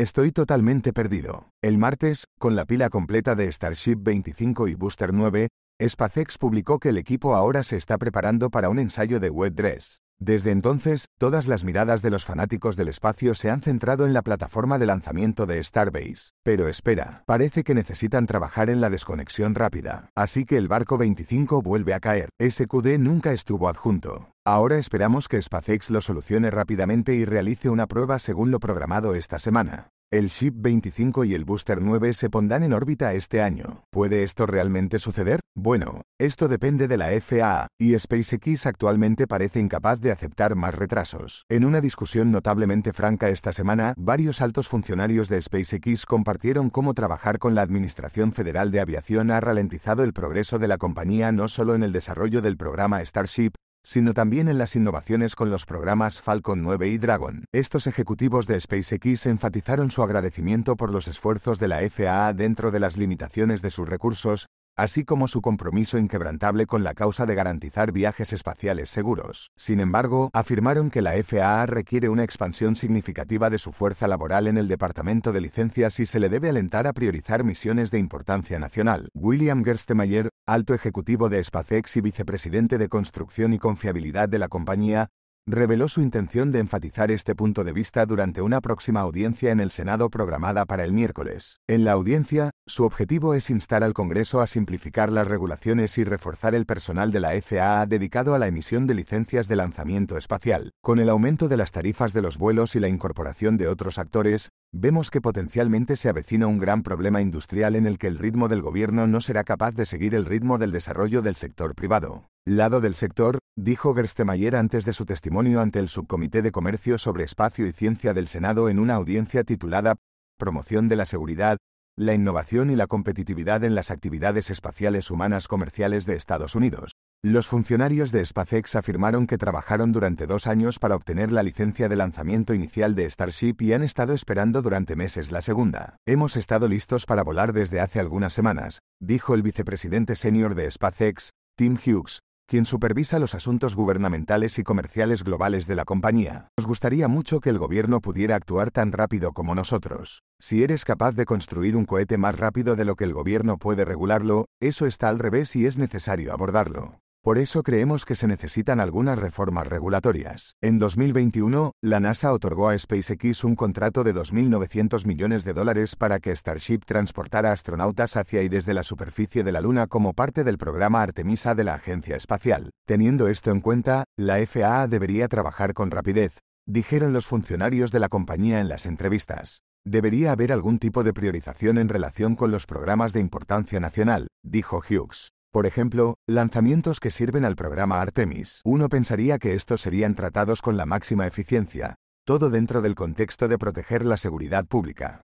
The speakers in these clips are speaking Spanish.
Estoy totalmente perdido. El martes, con la pila completa de Starship 25 y Booster 9, SpaceX publicó que el equipo ahora se está preparando para un ensayo de Wet Dress. Desde entonces, todas las miradas de los fanáticos del espacio se han centrado en la plataforma de lanzamiento de Starbase. Pero espera, parece que necesitan trabajar en la desconexión rápida. Así que el barco 25 vuelve a caer. SQD nunca estuvo adjunto. Ahora esperamos que SpaceX lo solucione rápidamente y realice una prueba según lo programado esta semana. El Ship 25 y el Booster 9 se pondrán en órbita este año. ¿Puede esto realmente suceder? Bueno, esto depende de la FAA, y SpaceX actualmente parece incapaz de aceptar más retrasos. En una discusión notablemente franca esta semana, varios altos funcionarios de SpaceX compartieron cómo trabajar con la Administración Federal de Aviación ha ralentizado el progreso de la compañía no solo en el desarrollo del programa Starship, sino también en las innovaciones con los programas Falcon 9 y Dragon. Estos ejecutivos de SpaceX enfatizaron su agradecimiento por los esfuerzos de la FAA dentro de las limitaciones de sus recursos, así como su compromiso inquebrantable con la causa de garantizar viajes espaciales seguros. Sin embargo, afirmaron que la FAA requiere una expansión significativa de su fuerza laboral en el Departamento de Licencias y se le debe alentar a priorizar misiones de importancia nacional. William Gerstemeyer, alto ejecutivo de SpaceX y vicepresidente de Construcción y Confiabilidad de la compañía, reveló su intención de enfatizar este punto de vista durante una próxima audiencia en el Senado programada para el miércoles. En la audiencia, su objetivo es instar al Congreso a simplificar las regulaciones y reforzar el personal de la FAA dedicado a la emisión de licencias de lanzamiento espacial. Con el aumento de las tarifas de los vuelos y la incorporación de otros actores, vemos que potencialmente se avecina un gran problema industrial en el que el ritmo del gobierno no será capaz de seguir el ritmo del desarrollo del sector privado. Lado del sector, dijo Gerstemayer antes de su testimonio ante el Subcomité de Comercio sobre Espacio y Ciencia del Senado en una audiencia titulada Promoción de la Seguridad, la Innovación y la Competitividad en las Actividades Espaciales Humanas Comerciales de Estados Unidos. Los funcionarios de SpaceX afirmaron que trabajaron durante dos años para obtener la licencia de lanzamiento inicial de Starship y han estado esperando durante meses la segunda. Hemos estado listos para volar desde hace algunas semanas, dijo el vicepresidente senior de SpaceX, Tim Hughes, quien supervisa los asuntos gubernamentales y comerciales globales de la compañía. Nos gustaría mucho que el gobierno pudiera actuar tan rápido como nosotros. Si eres capaz de construir un cohete más rápido de lo que el gobierno puede regularlo, eso está al revés y es necesario abordarlo. Por eso creemos que se necesitan algunas reformas regulatorias. En 2021, la NASA otorgó a SpaceX un contrato de 2.900 millones de dólares para que Starship transportara astronautas hacia y desde la superficie de la Luna como parte del programa Artemisa de la Agencia Espacial. Teniendo esto en cuenta, la FAA debería trabajar con rapidez, dijeron los funcionarios de la compañía en las entrevistas. Debería haber algún tipo de priorización en relación con los programas de importancia nacional, dijo Hughes. Por ejemplo, lanzamientos que sirven al programa Artemis. Uno pensaría que estos serían tratados con la máxima eficiencia, todo dentro del contexto de proteger la seguridad pública.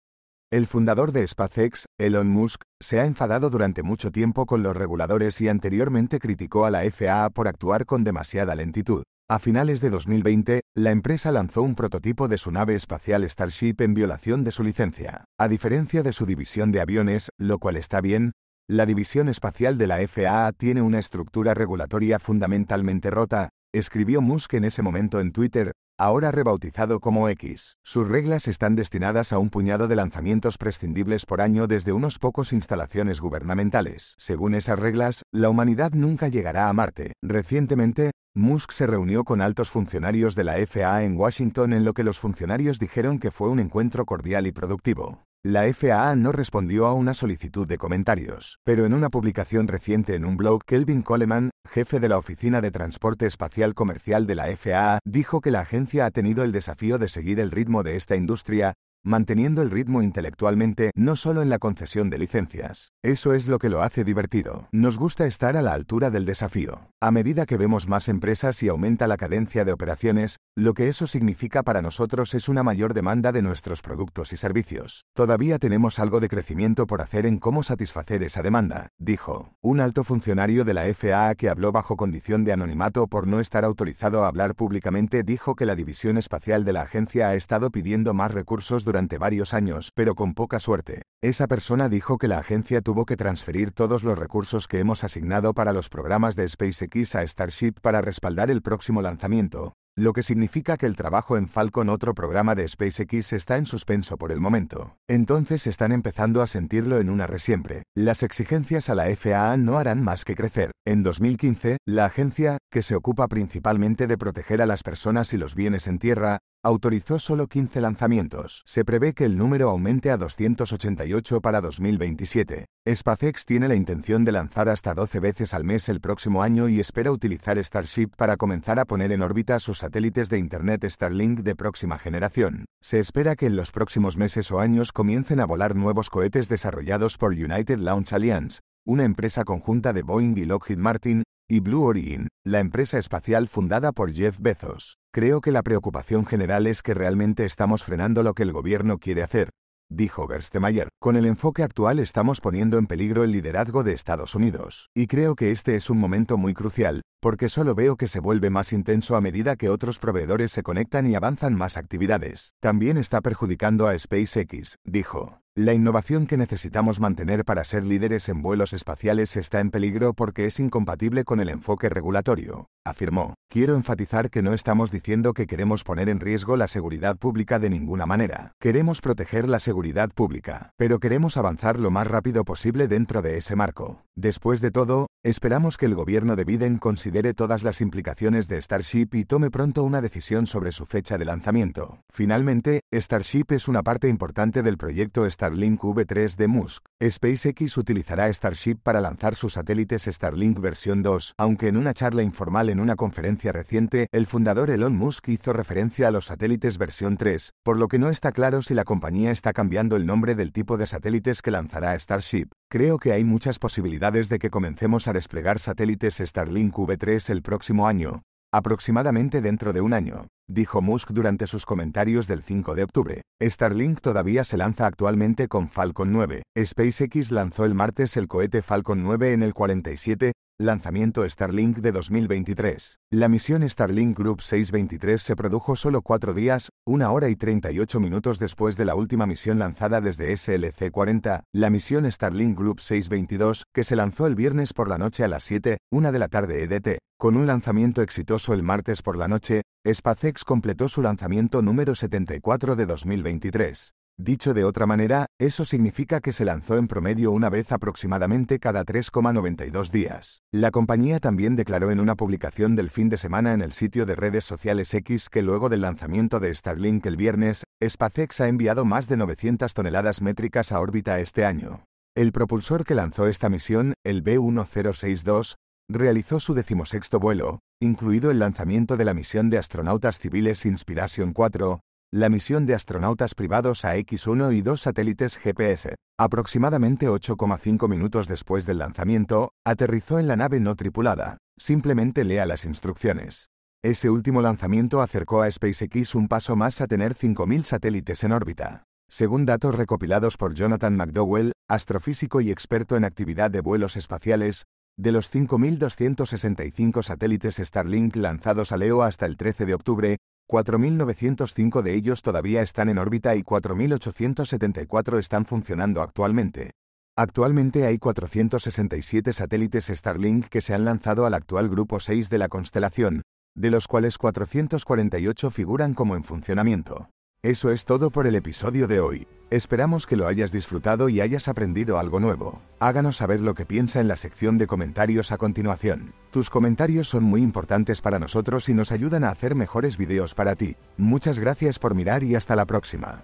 El fundador de SpaceX, Elon Musk, se ha enfadado durante mucho tiempo con los reguladores y anteriormente criticó a la FAA por actuar con demasiada lentitud. A finales de 2020, la empresa lanzó un prototipo de su nave espacial Starship en violación de su licencia. A diferencia de su división de aviones, lo cual está bien, la división espacial de la FAA tiene una estructura regulatoria fundamentalmente rota, escribió Musk en ese momento en Twitter, ahora rebautizado como X. Sus reglas están destinadas a un puñado de lanzamientos prescindibles por año desde unos pocos instalaciones gubernamentales. Según esas reglas, la humanidad nunca llegará a Marte. Recientemente, Musk se reunió con altos funcionarios de la FAA en Washington en lo que los funcionarios dijeron que fue un encuentro cordial y productivo. La FAA no respondió a una solicitud de comentarios, pero en una publicación reciente en un blog, Kelvin Coleman, jefe de la Oficina de Transporte Espacial Comercial de la FAA, dijo que la agencia ha tenido el desafío de seguir el ritmo de esta industria, manteniendo el ritmo intelectualmente no solo en la concesión de licencias. Eso es lo que lo hace divertido. Nos gusta estar a la altura del desafío. A medida que vemos más empresas y aumenta la cadencia de operaciones, lo que eso significa para nosotros es una mayor demanda de nuestros productos y servicios. Todavía tenemos algo de crecimiento por hacer en cómo satisfacer esa demanda, dijo. Un alto funcionario de la FAA que habló bajo condición de anonimato por no estar autorizado a hablar públicamente dijo que la división espacial de la agencia ha estado pidiendo más recursos durante durante varios años, pero con poca suerte. Esa persona dijo que la agencia tuvo que transferir todos los recursos que hemos asignado para los programas de SpaceX a Starship para respaldar el próximo lanzamiento, lo que significa que el trabajo en Falcon otro programa de SpaceX está en suspenso por el momento. Entonces están empezando a sentirlo en una resiempre. Las exigencias a la FAA no harán más que crecer. En 2015, la agencia, que se ocupa principalmente de proteger a las personas y los bienes en tierra, autorizó solo 15 lanzamientos. Se prevé que el número aumente a 288 para 2027. SpaceX tiene la intención de lanzar hasta 12 veces al mes el próximo año y espera utilizar Starship para comenzar a poner en órbita sus satélites de Internet Starlink de próxima generación. Se espera que en los próximos meses o años comiencen a volar nuevos cohetes desarrollados por United Launch Alliance, una empresa conjunta de Boeing y Lockheed Martin, y Blue Origin, la empresa espacial fundada por Jeff Bezos. Creo que la preocupación general es que realmente estamos frenando lo que el gobierno quiere hacer, dijo Gerstemeyer. Con el enfoque actual estamos poniendo en peligro el liderazgo de Estados Unidos, y creo que este es un momento muy crucial, porque solo veo que se vuelve más intenso a medida que otros proveedores se conectan y avanzan más actividades. También está perjudicando a SpaceX, dijo. La innovación que necesitamos mantener para ser líderes en vuelos espaciales está en peligro porque es incompatible con el enfoque regulatorio afirmó, quiero enfatizar que no estamos diciendo que queremos poner en riesgo la seguridad pública de ninguna manera. Queremos proteger la seguridad pública, pero queremos avanzar lo más rápido posible dentro de ese marco. Después de todo, esperamos que el gobierno de Biden considere todas las implicaciones de Starship y tome pronto una decisión sobre su fecha de lanzamiento. Finalmente, Starship es una parte importante del proyecto Starlink V3 de Musk, SpaceX utilizará Starship para lanzar sus satélites Starlink versión 2, aunque en una charla informal en una conferencia reciente, el fundador Elon Musk hizo referencia a los satélites versión 3, por lo que no está claro si la compañía está cambiando el nombre del tipo de satélites que lanzará Starship. Creo que hay muchas posibilidades de que comencemos a desplegar satélites Starlink V3 el próximo año, Aproximadamente dentro de un año, dijo Musk durante sus comentarios del 5 de octubre, Starlink todavía se lanza actualmente con Falcon 9. SpaceX lanzó el martes el cohete Falcon 9 en el 47, Lanzamiento Starlink de 2023. La misión Starlink Group 623 se produjo solo cuatro días, una hora y 38 minutos después de la última misión lanzada desde SLC-40, la misión Starlink Group 622, que se lanzó el viernes por la noche a las 7, una de la tarde EDT. Con un lanzamiento exitoso el martes por la noche, SpaceX completó su lanzamiento número 74 de 2023. Dicho de otra manera, eso significa que se lanzó en promedio una vez aproximadamente cada 3,92 días. La compañía también declaró en una publicación del fin de semana en el sitio de redes sociales X que luego del lanzamiento de Starlink el viernes, SpaceX ha enviado más de 900 toneladas métricas a órbita este año. El propulsor que lanzó esta misión, el B-1062, realizó su decimosexto vuelo, incluido el lanzamiento de la misión de astronautas civiles Inspiration 4, la misión de astronautas privados a X1 y dos satélites GPS. Aproximadamente 8,5 minutos después del lanzamiento, aterrizó en la nave no tripulada. Simplemente lea las instrucciones. Ese último lanzamiento acercó a SpaceX un paso más a tener 5.000 satélites en órbita. Según datos recopilados por Jonathan McDowell, astrofísico y experto en actividad de vuelos espaciales, de los 5.265 satélites Starlink lanzados a Leo hasta el 13 de octubre, 4.905 de ellos todavía están en órbita y 4.874 están funcionando actualmente. Actualmente hay 467 satélites Starlink que se han lanzado al actual grupo 6 de la constelación, de los cuales 448 figuran como en funcionamiento. Eso es todo por el episodio de hoy. Esperamos que lo hayas disfrutado y hayas aprendido algo nuevo. Háganos saber lo que piensa en la sección de comentarios a continuación. Tus comentarios son muy importantes para nosotros y nos ayudan a hacer mejores videos para ti. Muchas gracias por mirar y hasta la próxima.